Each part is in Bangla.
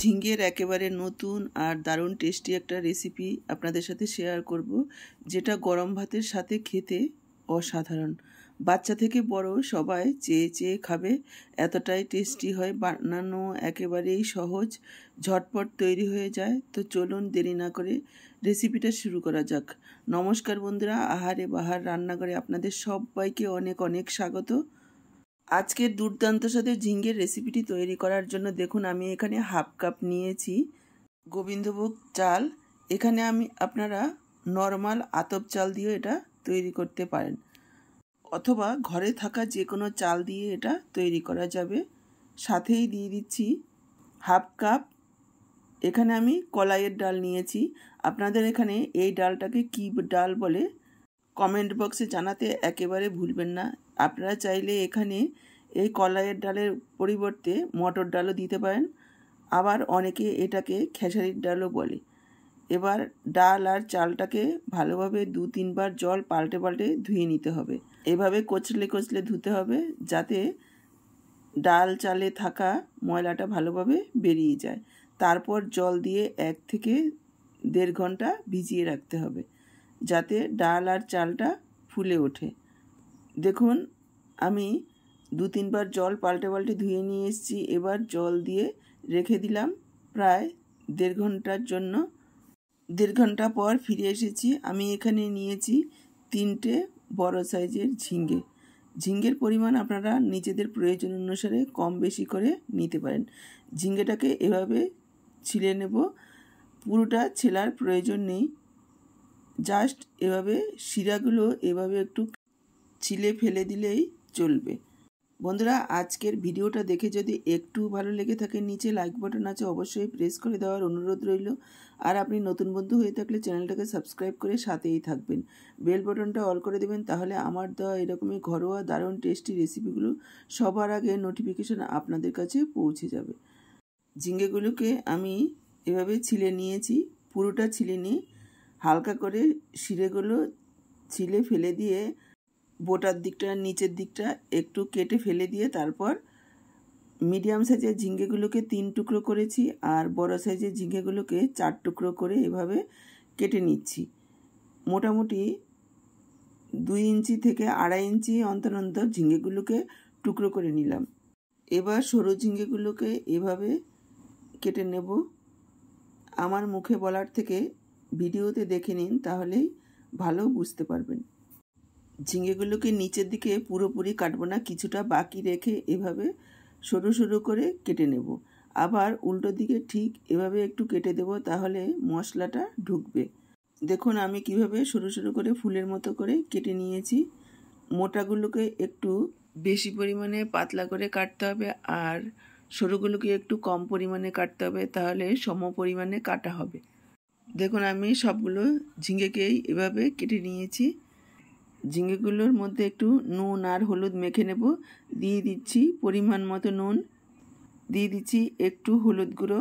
ঝিঙ্গের একেবারে নতুন আর দারুণ টেস্টি একটা রেসিপি আপনাদের সাথে শেয়ার করব যেটা গরম ভাতের সাথে খেতে অসাধারণ বাচ্চা থেকে বড় সবাই চেয়ে চেয়ে খাবে এতটাই টেস্টি হয় বানানো একেবারেই সহজ ঝটপট তৈরি হয়ে যায় তো চলুন দেরি না করে রেসিপিটা শুরু করা যাক নমস্কার বন্ধুরা আহারে বাহার রান্নাঘরে আপনাদের সবাইকে অনেক অনেক স্বাগত আজকের দুর্দান্ত সাথে ঝিঙ্গের রেসিপিটি তৈরি করার জন্য দেখুন আমি এখানে হাফ কাপ নিয়েছি গোবিন্দভোগ চাল এখানে আমি আপনারা নর্মাল আতপ চাল দিয়ে এটা তৈরি করতে পারেন অথবা ঘরে থাকা যে কোনো চাল দিয়ে এটা তৈরি করা যাবে সাথেই দিয়ে দিচ্ছি হাফ কাপ এখানে আমি কলাইয়ের ডাল নিয়েছি আপনাদের এখানে এই ডালটাকে কি ডাল বলে কমেন্ট বক্সে জানাতে একেবারে ভুলবেন না আপনারা চাইলে এখানে এই কলাইয়ের ডালের পরিবর্তে মটর ডালও দিতে পারেন আবার অনেকে এটাকে খেসারির ডালও বলে এবার ডাল আর চালটাকে ভালোভাবে দু তিনবার জল পাল্টে পাল্টে ধুয়ে নিতে হবে এভাবে কচলে কচলে ধুতে হবে যাতে ডাল চালে থাকা ময়লাটা ভালোভাবে বেরিয়ে যায় তারপর জল দিয়ে এক থেকে দেড় ঘন্টা ভিজিয়ে রাখতে হবে যাতে ডাল আর চালটা ফুলে ওঠে দেখুন আমি দু তিনবার জল পাল্টে পাল্টে ধুয়ে নিয়ে এসেছি এবার জল দিয়ে রেখে দিলাম প্রায় দেড় ঘন্টার জন্য দেড় ঘন্টা পর ফিরে এসেছি আমি এখানে নিয়েছি তিনটে বড় সাইজের ঝিঙ্গে ঝিঙ্গের পরিমাণ আপনারা নিজেদের প্রয়োজন অনুসারে কম বেশি করে নিতে পারেন ঝিঙ্গেটাকে এভাবে ছিলে নেব পুরোটা ছেলার প্রয়োজন নেই জাস্ট এভাবে শিরাগুলো এভাবে একটু ছিলে ফেলে দিলেই চলবে বন্ধুরা আজকের ভিডিওটা দেখে যদি একটু ভালো লেগে থাকে নিচে লাইক বাটন আছে অবশ্যই প্রেস করে দেওয়ার অনুরোধ রইল আর আপনি নতুন বন্ধু হয়ে থাকলে চ্যানেলটাকে সাবস্ক্রাইব করে সাথেই থাকবেন বেল বাটনটা অল করে দেবেন তাহলে আমার দেওয়া এরকমই ঘরোয়া দারুণ টেস্টি রেসিপিগুলো সবার আগে নোটিফিকেশান আপনাদের কাছে পৌঁছে যাবে ঝিঙ্গেগুলোকে আমি এভাবে ছিলে নিয়েছি পুরোটা ছিলে নিয়ে হালকা করে শিরেগুলো ছিলে ফেলে দিয়ে বোটার দিকটা নিচের দিকটা একটু কেটে ফেলে দিয়ে তারপর মিডিয়াম সাইজের ঝিঙ্গেগুলোকে তিন টুকরো করেছি আর বড় সাইজের ঝিঙ্গেগুলোকে চার টুকরো করে এভাবে কেটে নিচ্ছি মোটামুটি দুই ইঞ্চি থেকে আড়াই ইঞ্চি অন্তর অন্তর ঝিঙ্গেগুলোকে টুকরো করে নিলাম এবার সরু ঝিঙ্গেগুলোকে এভাবে কেটে নেব আমার মুখে বলার থেকে ভিডিওতে দেখে নিন তাহলেই ভালো বুঝতে পারবেন ঝিঙেগুলোকে নিচের দিকে পুরোপুরি কাটবো না কিছুটা বাকি রেখে এভাবে সরু সরু করে কেটে নেব আবার উল্টো দিকে ঠিক এভাবে একটু কেটে দেব তাহলে মশলাটা ঢুকবে দেখুন আমি কিভাবে সরু সরু করে ফুলের মতো করে কেটে নিয়েছি মোটাগুলোকে একটু বেশি পরিমাণে পাতলা করে কাটতে হবে আর সরুগুলোকে একটু কম পরিমাণে কাটতে হবে তাহলে সম পরিমাণে কাটা হবে দেখুন আমি সবগুলো ঝিঙেকেই এভাবে কেটে নিয়েছি ঝিঙেগুলোর মধ্যে একটু নুন আর হলুদ মেখে নেব দিয়ে দিচ্ছি পরিমাণ মতো নুন দিয়ে দিচ্ছি একটু হলুদ গুঁড়ো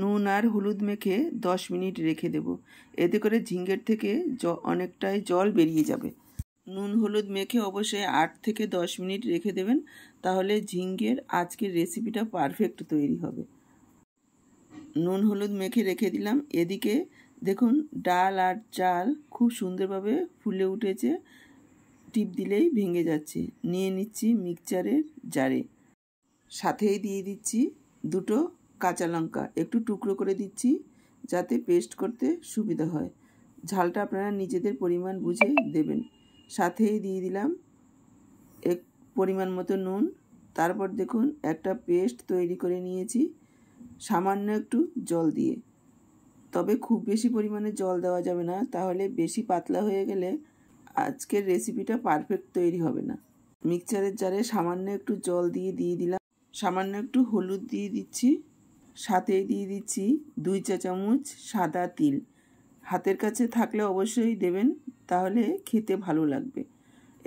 নুন আর হলুদ মেখে দশ মিনিট রেখে দেব এতে করে ঝিঙ্গের থেকে জ অনেকটাই জল বেরিয়ে যাবে নুন হলুদ মেখে অবশ্যই আট থেকে দশ মিনিট রেখে দেবেন তাহলে ঝিঙ্গের আজকের রেসিপিটা পারফেক্ট তৈরি হবে নুন হলুদ মেখে রেখে দিলাম এদিকে দেখুন ডাল আর চাল খুব সুন্দরভাবে ফুলে উঠেছে টিপ দিলেই ভেঙে যাচ্ছে নিয়ে নিচ্ছি মিক্সচারের জারে সাথেই দিয়ে দিচ্ছি দুটো কাঁচা লঙ্কা একটু টুকরো করে দিচ্ছি যাতে পেস্ট করতে সুবিধা হয় ঝালটা আপনারা নিজেদের পরিমাণ বুঝে দেবেন সাথেই দিয়ে দিলাম এক পরিমাণ মতো নুন তারপর দেখুন একটা পেস্ট তৈরি করে নিয়েছি সামান্য একটু জল দিয়ে তবে খুব বেশি পরিমাণে জল দেওয়া যাবে না তাহলে বেশি পাতলা হয়ে গেলে আজকের রেসিপিটা পারফেক্ট তৈরি হবে না মিক্সচারের জারে সামান্য একটু জল দিয়ে দিয়ে দিলাম সামান্য একটু হলুদ দিয়ে দিচ্ছি সাথে দিয়ে দিচ্ছি দুই চা চামচ সাদা তিল হাতের কাছে থাকলে অবশ্যই দেবেন তাহলে খেতে ভালো লাগবে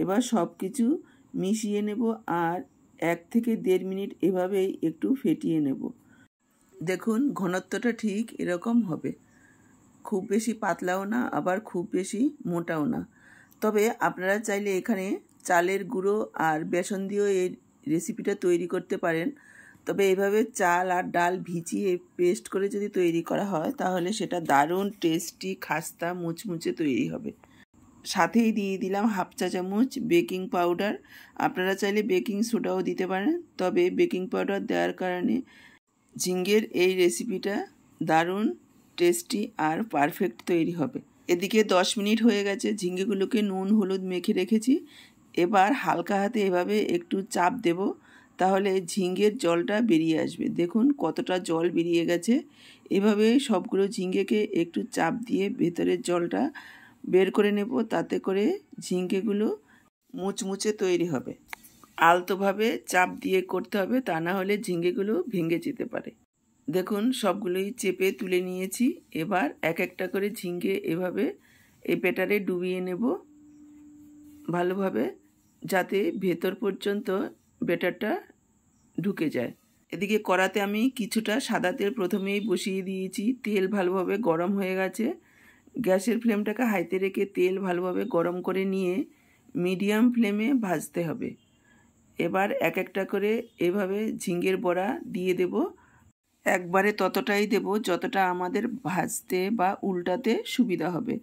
এবার সব কিছু মিশিয়ে নেব আর এক থেকে দেড় মিনিট এভাবেই একটু ফেটিয়ে নেব দেখুন ঘনত্বটা ঠিক এরকম হবে খুব বেশি পাতলাও না আবার খুব বেশি মোটাও না তবে আপনারা চাইলে এখানে চালের গুঁড়ো আর বেসন দিয়েও এই রেসিপিটা তৈরি করতে পারেন তবে এভাবে চাল আর ডাল ভিজিয়ে পেস্ট করে যদি তৈরি করা হয় তাহলে সেটা দারুণ টেস্টি খাস্তা মুচমুচে তৈরি হবে সাথেই দিয়ে দিলাম হাফ চা চামচ বেকিং পাউডার আপনারা চাইলে বেকিং সোডাও দিতে পারেন তবে বেকিং পাউডার দেওয়ার কারণে ঝিঙ্গের এই রেসিপিটা দারুণ টেস্টি আর পারফেক্ট তৈরি হবে এদিকে দশ মিনিট হয়ে গেছে ঝিঙ্গেগুলোকে নুন হলুদ মেখে রেখেছি এবার হালকা হাতে এভাবে একটু চাপ দেব তাহলে ঝিঙ্গের জলটা বেরিয়ে আসবে দেখুন কতটা জল বেরিয়ে গেছে এভাবে সবগুলো ঝিঙ্গেকে একটু চাপ দিয়ে ভেতরের জলটা বের করে নেব তাতে করে ঝিঙ্গেগুলো মুচমুচে তৈরি হবে আলতোভাবে চাপ দিয়ে করতে হবে তা না হলে ঝিঙ্গেগুলো ভেঙে যেতে পারে দেখুন সবগুলোই চেপে তুলে নিয়েছি এবার এক একটা করে ঝিঙ্গে এভাবে এই পেটারে ডুবিয়ে নেব ভালোভাবে যাতে ভেতর পর্যন্ত বেটারটা ঢুকে যায় এদিকে কড়াতে আমি কিছুটা সাদা তেল প্রথমেই বসিয়ে দিয়েছি তেল ভালোভাবে গরম হয়ে গেছে গ্যাসের ফ্লেমটাকে হাইতে রেখে তেল ভালোভাবে গরম করে নিয়ে মিডিয়াম ফ্লেমে ভাজতে হবে এবার এক একটা করে এভাবে ঝিঙ্গের বড়া দিয়ে দেব একবারে ততটাই দেব যতটা আমাদের ভাজতে বা উল্টাতে সুবিধা হবে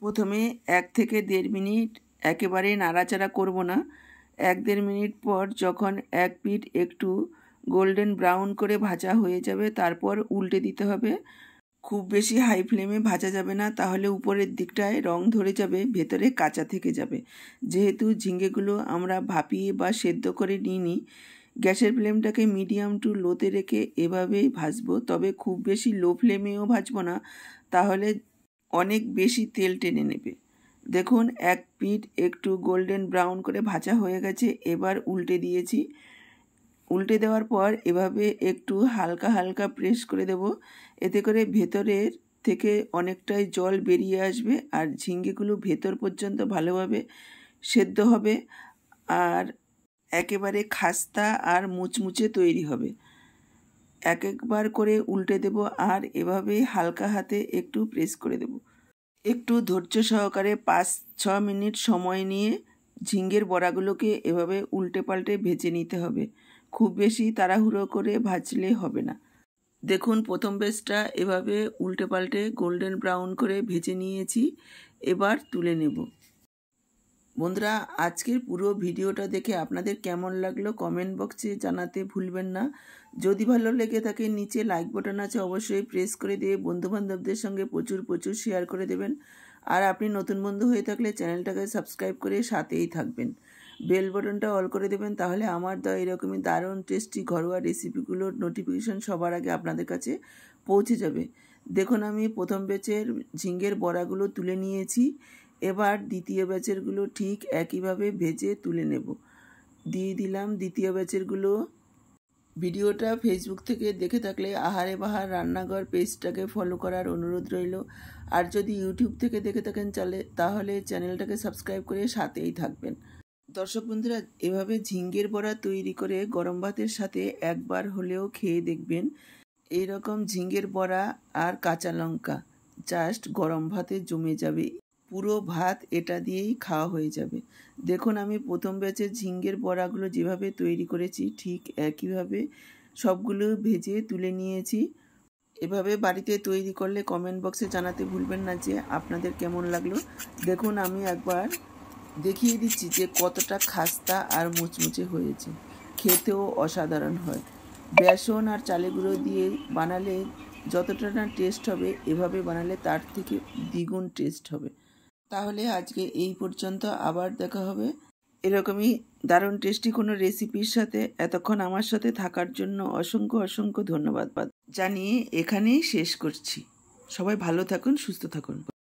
প্রথমে এক থেকে দেড় মিনিট একেবারে নাড়াচাড়া করব না এক দেড় মিনিট পর যখন এক পিঠ একটু গোল্ডেন ব্রাউন করে ভাজা হয়ে যাবে তারপর উল্টে দিতে হবে খুব বেশি হাই ফ্লেমে ভাজা যাবে না তাহলে উপরের দিকটায় রং ধরে যাবে ভেতরে কাঁচা থেকে যাবে যেহেতু ঝিঙ্গেগুলো আমরা ভাপিয়ে বা সেদ্ধ করে নিইনি গ্যাসের ফ্লেমটাকে মিডিয়াম টু লোতে রেখে এভাবেই ভাজবো তবে খুব বেশি লো ফ্লেমেও ভাজবো না তাহলে অনেক বেশি তেল টেনে নেবে দেখুন এক পিঠ একটু গোল্ডেন ব্রাউন করে ভাজা হয়ে গেছে এবার উল্টে দিয়েছি উল্টে দেওয়ার পর এভাবে একটু হালকা হালকা প্রেস করে দেব এতে করে ভেতরের থেকে অনেকটাই জল বেরিয়ে আসবে আর ঝিঙ্গেগুলো ভেতর পর্যন্ত ভালোভাবে সেদ্ধ হবে আর একেবারে খাস্তা আর মুচমুচে তৈরি হবে এক একবার করে উল্টে দেব আর এভাবে হালকা হাতে একটু প্রেস করে দেব একটু ধৈর্য সহকারে পাঁচ ছ মিনিট সময় নিয়ে ঝিঙ্গের বড়াগুলোকে এভাবে উল্টে পাল্টে ভেজে নিতে হবে খুব বেশি তাড়াহুড়ো করে ভাজলে হবে না দেখুন প্রথম বেসটা এভাবে উল্টে পাল্টে গোল্ডেন ব্রাউন করে ভেজে নিয়েছি এবার তুলে নেব বন্ধুরা আজকের পুরো ভিডিওটা দেখে আপনাদের কেমন লাগলো কমেন্ট বক্সে জানাতে ভুলবেন না যদি ভালো লেগে থাকে নিচে লাইক বাটন আছে অবশ্যই প্রেস করে দিয়ে বন্ধুবান্ধবদের সঙ্গে প্রচুর প্রচুর শেয়ার করে দেবেন আর আপনি নতুন বন্ধু হয়ে থাকলে চ্যানেলটাকে সাবস্ক্রাইব করে সাথেই থাকবেন বেল বটনটা অল করে দেবেন তাহলে আমার দেওয়া এরকমই দারুণ টেস্টি ঘরোয়া রেসিপিগুলোর নোটিফিকেশান সবার আগে আপনাদের কাছে পৌঁছে যাবে দেখুন আমি প্রথম ব্যাচের ঝিঙ্গের বড়াগুলো তুলে নিয়েছি এবার দ্বিতীয় ব্যাচেরগুলো ঠিক একইভাবে ভেজে তুলে নেব দিয়ে দিলাম দ্বিতীয় ব্যাচেরগুলো ভিডিওটা ফেসবুক থেকে দেখে থাকলে আহারে বাহার রান্নাঘর পেজটাকে ফলো করার অনুরোধ রইল আর যদি ইউটিউব থেকে দেখে থাকেন চালে তাহলে চ্যানেলটাকে সাবস্ক্রাইব করে সাথেই থাকবেন দর্শক বন্ধুরা এভাবে ঝিঙ্গের বড়া তৈরি করে গরম ভাতের সাথে একবার হলেও খেয়ে দেখবেন এই রকম ঝিঙ্গের বড়া আর কাঁচা লঙ্কা জাস্ট গরম ভাতে জমে যাবে পুরো ভাত এটা দিয়েই খাওয়া হয়ে যাবে দেখুন আমি প্রথম ব্যাচে ঝিঙ্গের বড়াগুলো যেভাবে তৈরি করেছি ঠিক একইভাবে সবগুলো ভেজে তুলে নিয়েছি এভাবে বাড়িতে তৈরি করলে কমেন্ট বক্সে জানাতে ভুলবেন না যে আপনাদের কেমন লাগলো দেখুন আমি একবার দেখিয়ে দিচ্ছি যে কতটা খাস্তা আর মুচমুচে হয়েছে খেতেও অসাধারণ হয় বেসন আর চালে গুঁড়ো দিয়ে বানালে যতটা না টেস্ট হবে এভাবে বানালে তার থেকে দ্বিগুণ টেস্ট হবে তাহলে আজকে এই পর্যন্ত আবার দেখা হবে এরকমই দারুণ টেস্টি কোনো রেসিপির সাথে এতক্ষণ আমার সাথে থাকার জন্য অসংখ্য অসংখ্য ধন্যবাদ জানিয়ে এখানেই শেষ করছি সবাই ভালো থাকুন সুস্থ থাকুন